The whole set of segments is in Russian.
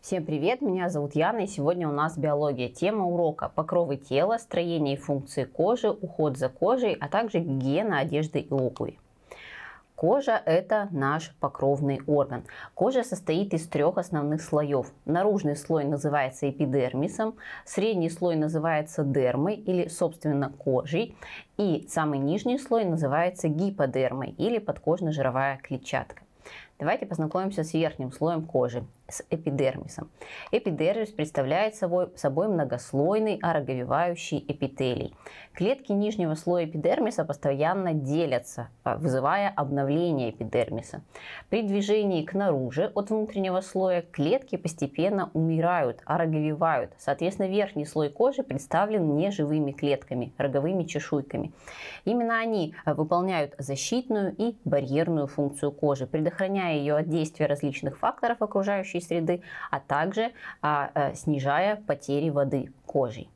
Всем привет, меня зовут Яна и сегодня у нас биология. Тема урока – покровы тела, строение и функции кожи, уход за кожей, а также гигиена одежды и обуви. Кожа – это наш покровный орган. Кожа состоит из трех основных слоев. Наружный слой называется эпидермисом, средний слой называется дермой или, собственно, кожей, и самый нижний слой называется гиподермой или подкожно-жировая клетчатка. Давайте познакомимся с верхним слоем кожи с эпидермисом. Эпидермис представляет собой, собой многослойный ороговевающий эпителий. Клетки нижнего слоя эпидермиса постоянно делятся, а, вызывая обновление эпидермиса. При движении к наружу от внутреннего слоя клетки постепенно умирают, ороговевают. Соответственно, верхний слой кожи представлен неживыми клетками, роговыми чешуйками. Именно они а, выполняют защитную и барьерную функцию кожи, предохраняя ее от действия различных факторов окружающей окружающей среды, а также а, э, снижая потери воды кожей.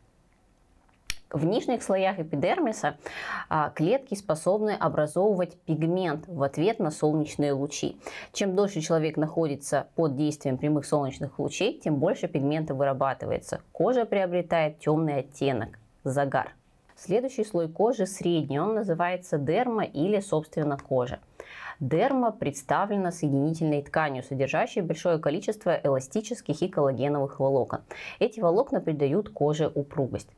В нижних слоях эпидермиса а, клетки способны образовывать пигмент в ответ на солнечные лучи. Чем дольше человек находится под действием прямых солнечных лучей, тем больше пигмента вырабатывается. Кожа приобретает темный оттенок – загар. Следующий слой кожи средний, он называется дерма или, собственно, кожа. Дерма представлена соединительной тканью, содержащей большое количество эластических и коллагеновых волокон. Эти волокна придают коже упругость.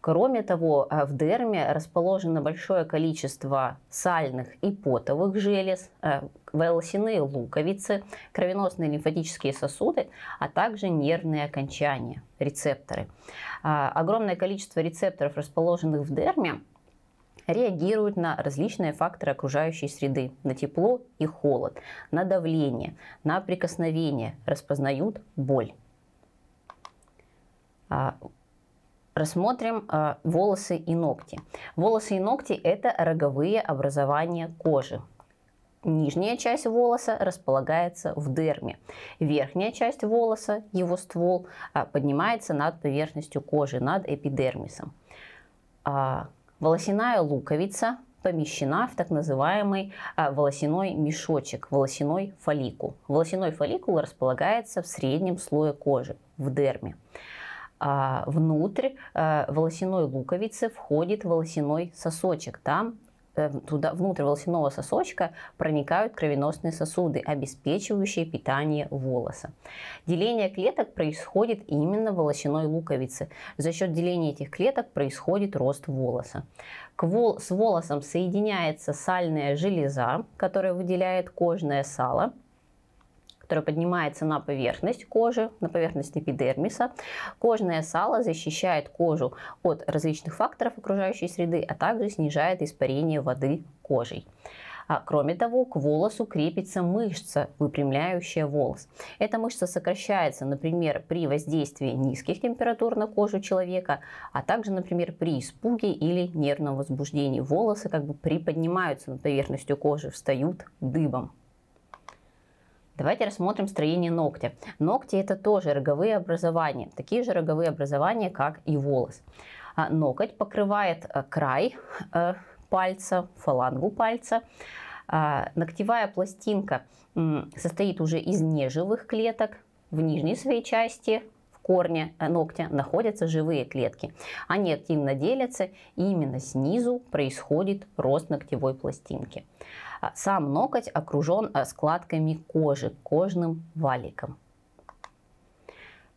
Кроме того, э, в дерме расположено большое количество сальных и потовых желез, э, волосяные луковицы, кровеносные лимфатические сосуды, а также нервные окончания, рецепторы. Э, огромное количество рецепторов, расположенных в дерме, реагируют на различные факторы окружающей среды, на тепло и холод, на давление, на прикосновение, распознают боль. А, рассмотрим э, волосы и ногти. Волосы и ногти – это роговые образования кожи. Нижняя часть волоса располагается в дерме. Верхняя часть волоса, его ствол, а, поднимается над поверхностью кожи, над эпидермисом. Волосяная луковица помещена в так называемый а, волосяной мешочек, волосяной фолликул. Волосяной фолликул располагается в среднем слое кожи, в дерме. А, внутрь а, волосяной луковицы входит волосяной сосочек. Там Э, туда, внутрь волосяного сосочка проникают кровеносные сосуды, обеспечивающие питание волоса. Деление клеток происходит именно в волосяной луковице. За счет деления этих клеток происходит рост волоса. К вол с волосом соединяется сальная железа, которая выделяет кожное сало – которая поднимается на поверхность кожи, на поверхность эпидермиса. Кожное сало защищает кожу от различных факторов окружающей среды, а также снижает испарение воды кожей. А, кроме того, к волосу крепится мышца, выпрямляющая волос. Эта мышца сокращается, например, при воздействии низких температур на кожу человека, а также, например, при испуге или нервном возбуждении. Волосы как бы приподнимаются над поверхностью кожи, встают дыбом. Давайте рассмотрим строение ногтя. Ногти это тоже роговые образования, такие же роговые образования, как и волос. А, ноготь покрывает э, край э, пальца, фалангу пальца. А, ногтевая пластинка состоит уже из неживых клеток в нижней своей части корне э, ногтя находятся живые клетки. Они активно делятся, и именно снизу происходит рост ногтевой пластинки. А сам ноготь окружен э, складками кожи, кожным валиком.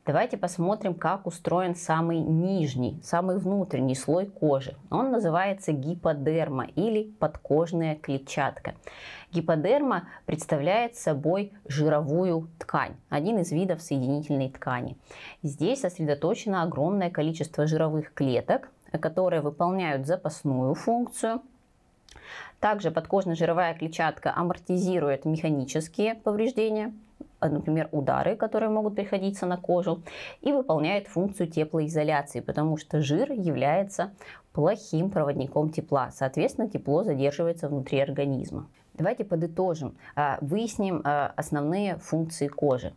Давайте посмотрим, как устроен самый нижний, самый внутренний слой кожи. Он называется гиподерма или подкожная клетчатка. Гиподерма представляет собой жировую ткань, один из видов соединительной ткани. Здесь сосредоточено огромное количество жировых клеток, которые выполняют запасную функцию, также подкожно-жировая клетчатка амортизирует механические повреждения, Э, например, удары, которые могут приходиться на кожу, и выполняет функцию теплоизоляции, потому что жир является плохим проводником тепла. Соответственно, тепло задерживается внутри организма. Давайте подытожим, а, выясним а, основные функции кожи.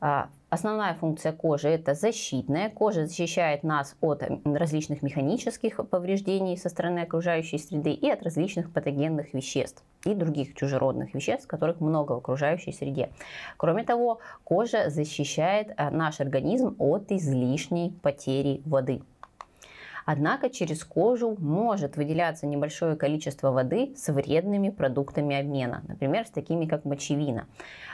А, основная функция кожи – это защитная. Кожа защищает нас от различных механических повреждений со стороны окружающей среды и от различных патогенных веществ и других чужеродных веществ, которых много в окружающей среде. Кроме того, кожа защищает а, наш организм от излишней потери воды. Однако через кожу может выделяться небольшое количество воды с вредными продуктами обмена, например, с такими как мочевина.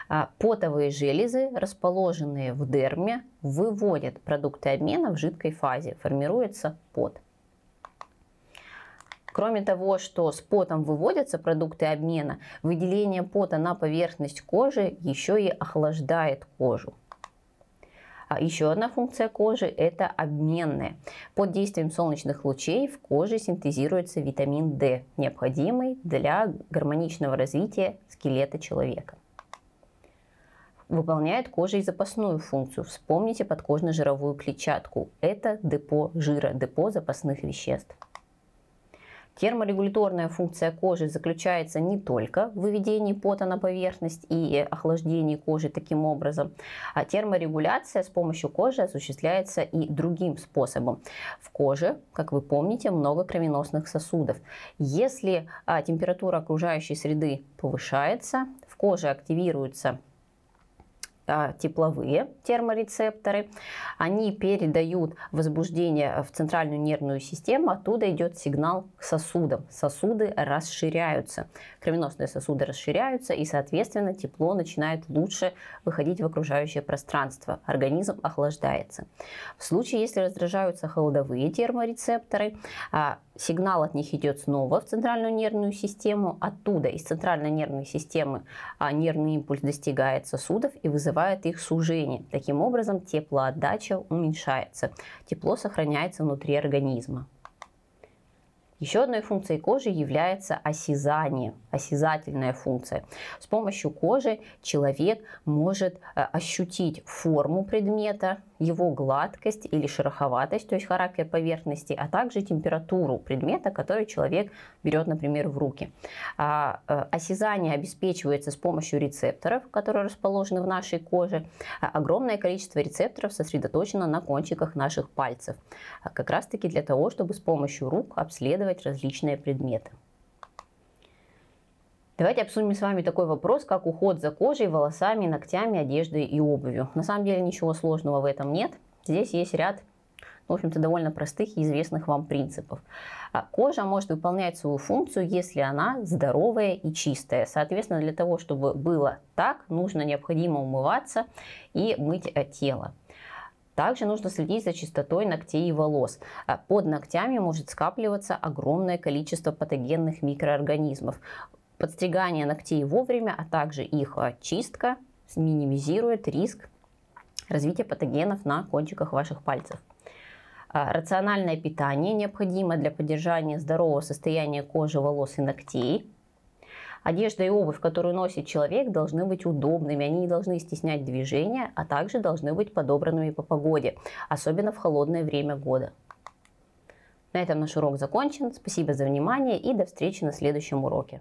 А, потовые железы, расположенные в дерме, выводят продукты обмена в жидкой фазе, формируется пот. Кроме того, что с потом выводятся продукты обмена, выделение пота на поверхность кожи еще и охлаждает кожу. А еще одна функция кожи – это обменная. Под действием солнечных лучей в коже синтезируется витамин D, необходимый для гармоничного развития скелета человека выполняет кожа и запасную функцию. Вспомните подкожно-жировую клетчатку. Это депо жира, депо запасных веществ. Терморегуляторная функция кожи заключается не только в выведении пота на поверхность и охлаждении кожи таким образом, а терморегуляция с помощью кожи осуществляется и другим способом. В коже, как вы помните, много кровеносных сосудов. Если а, температура окружающей среды повышается, в коже активируются а, тепловые терморецепторы. Они передают возбуждение в центральную нервную систему, оттуда идет сигнал к сосудам. Сосуды расширяются, кровеносные сосуды расширяются, и, соответственно, тепло начинает лучше выходить в окружающее пространство. Организм охлаждается. В случае, если раздражаются холодовые терморецепторы, а, сигнал от них идет снова в центральную нервную систему, оттуда из центральной нервной системы а, нервный импульс достигает сосудов и вызывает их сужение. Таким образом теплоотдача уменьшается, тепло сохраняется внутри организма. Еще одной функцией кожи является осязание – осязательная функция. С помощью кожи человек может э, ощутить форму предмета, его гладкость или шероховатость, то есть характер поверхности, а также температуру предмета, который человек берет, например, в руки. А, э, осязание обеспечивается с помощью рецепторов, которые расположены в нашей коже. А, огромное количество рецепторов сосредоточено на кончиках наших пальцев, а, как раз таки для того, чтобы с помощью рук обследовать различные предметы. Давайте обсудим с вами такой вопрос, как уход за кожей, волосами, ногтями, одеждой и обувью. На самом деле ничего сложного в этом нет. Здесь есть ряд, в общем-то, довольно простых и известных вам принципов. А кожа может выполнять свою функцию, если она здоровая и чистая. Соответственно, для того, чтобы было так, нужно необходимо умываться и мыть тело. Также нужно следить за чистотой ногтей и волос. А под ногтями может скапливаться огромное количество патогенных микроорганизмов. Подстригание ногтей вовремя, а также их чистка минимизирует риск развития патогенов на кончиках ваших пальцев. А, рациональное питание необходимо для поддержания здорового состояния кожи, волос и ногтей. Одежда и обувь, которую носит человек, должны быть удобными, они не должны стеснять движения, а также должны быть подобранными по погоде, особенно в холодное время года. На этом наш урок закончен. Спасибо за внимание и до встречи на следующем уроке.